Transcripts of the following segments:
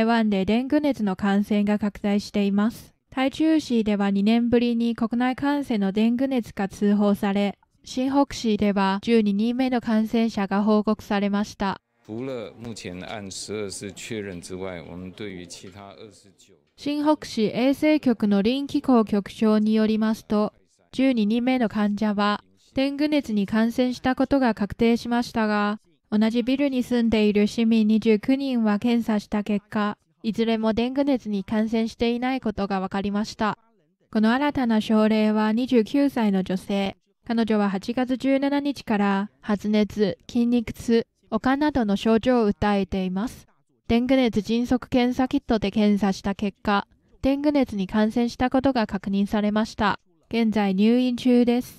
台湾でデング熱の感染が拡大しています。台中市では2年ぶりに国内感染のデング熱が通報され、新北市では12人目の感染者が報告されました。新北市衛生局の臨機構局長によりますと、12人目の患者は、デング熱に感染したことが確定しましたが、同じビルに住んでいる市民29人は検査した結果、いずれもデング熱に感染していないことが分かりました。この新たな症例は29歳の女性。彼女は8月17日から発熱、筋肉痛、おかなどの症状を訴えています。デング熱迅速検査キットで検査した結果、デング熱に感染したことが確認されました。現在入院中です。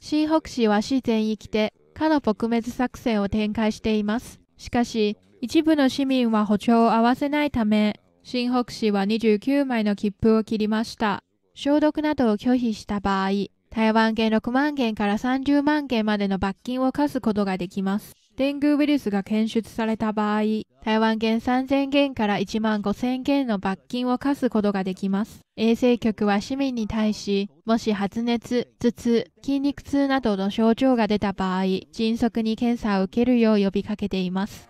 シ北ホは市全域でかの撲滅作戦を展開しています。しかし、一部の市民は歩調を合わせないため、新北市は29枚の切符を切りました。消毒などを拒否した場合、台湾元6万元から30万元までの罰金を課すことができます。デングウイルスが検出された場合、台湾元3000元から1万5000元の罰金を課すことができます。衛生局は市民に対し、もし発熱、頭痛、筋肉痛などの症状が出た場合、迅速に検査を受けるよう呼びかけています。